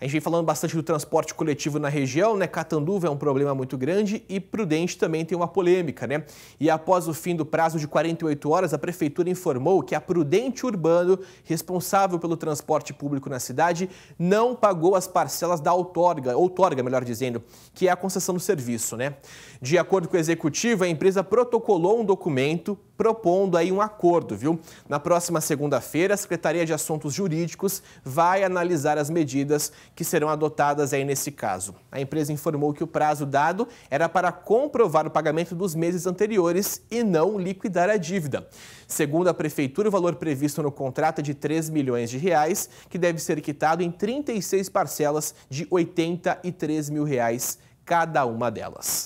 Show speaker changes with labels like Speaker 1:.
Speaker 1: A gente vem falando bastante do transporte coletivo na região, né? Catanduva é um problema muito grande e Prudente também tem uma polêmica, né? E após o fim do prazo de 48 horas, a prefeitura informou que a Prudente Urbano, responsável pelo transporte público na cidade, não pagou as parcelas da outorga, outorga, melhor dizendo, que é a concessão do serviço, né? De acordo com o executivo, a empresa protocolou um documento propondo aí um acordo, viu? Na próxima segunda-feira, a Secretaria de Assuntos Jurídicos vai analisar as medidas que serão adotadas aí nesse caso. A empresa informou que o prazo dado era para comprovar o pagamento dos meses anteriores e não liquidar a dívida. Segundo a prefeitura, o valor previsto no contrato é de 3 milhões de reais, que deve ser quitado em 36 parcelas de 83 mil reais cada uma delas.